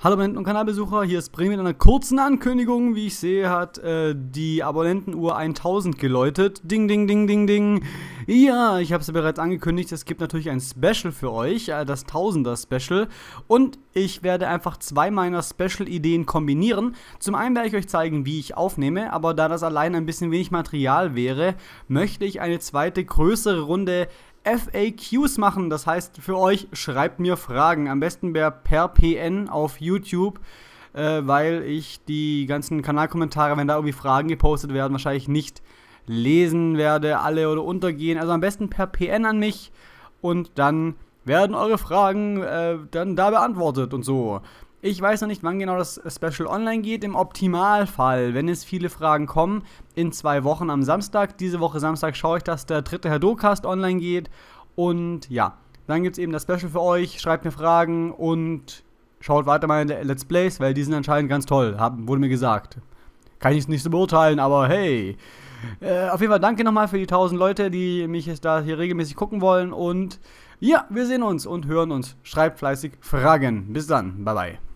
Hallo Abonnenten und Kanalbesucher, hier ist Bremen mit einer kurzen Ankündigung. Wie ich sehe, hat äh, die Abonnentenuhr 1000 geläutet. Ding, ding, ding, ding, ding. Ja, ich habe es ja bereits angekündigt, es gibt natürlich ein Special für euch, äh, das Tausender Special. Und ich werde einfach zwei meiner Special-Ideen kombinieren. Zum einen werde ich euch zeigen, wie ich aufnehme, aber da das allein ein bisschen wenig Material wäre, möchte ich eine zweite größere Runde FAQs machen. Das heißt für euch, schreibt mir Fragen. Am besten per PN auf YouTube, äh, weil ich die ganzen Kanalkommentare, wenn da irgendwie Fragen gepostet werden, wahrscheinlich nicht lesen werde, alle oder untergehen. Also am besten per PN an mich und dann werden eure Fragen äh, dann da beantwortet und so. Ich weiß noch nicht, wann genau das Special online geht. Im Optimalfall, wenn es viele Fragen kommen, in zwei Wochen am Samstag. Diese Woche Samstag schaue ich, dass der dritte Herdocast online geht. Und ja, dann gibt es eben das Special für euch. Schreibt mir Fragen und schaut weiter mal in meine Let's Plays, weil die sind anscheinend ganz toll, haben, wurde mir gesagt. Kann ich es nicht so beurteilen, aber hey. Äh, auf jeden Fall danke nochmal für die tausend Leute, die mich jetzt da hier regelmäßig gucken wollen. Und ja, wir sehen uns und hören uns. Schreibt fleißig Fragen. Bis dann. Bye bye.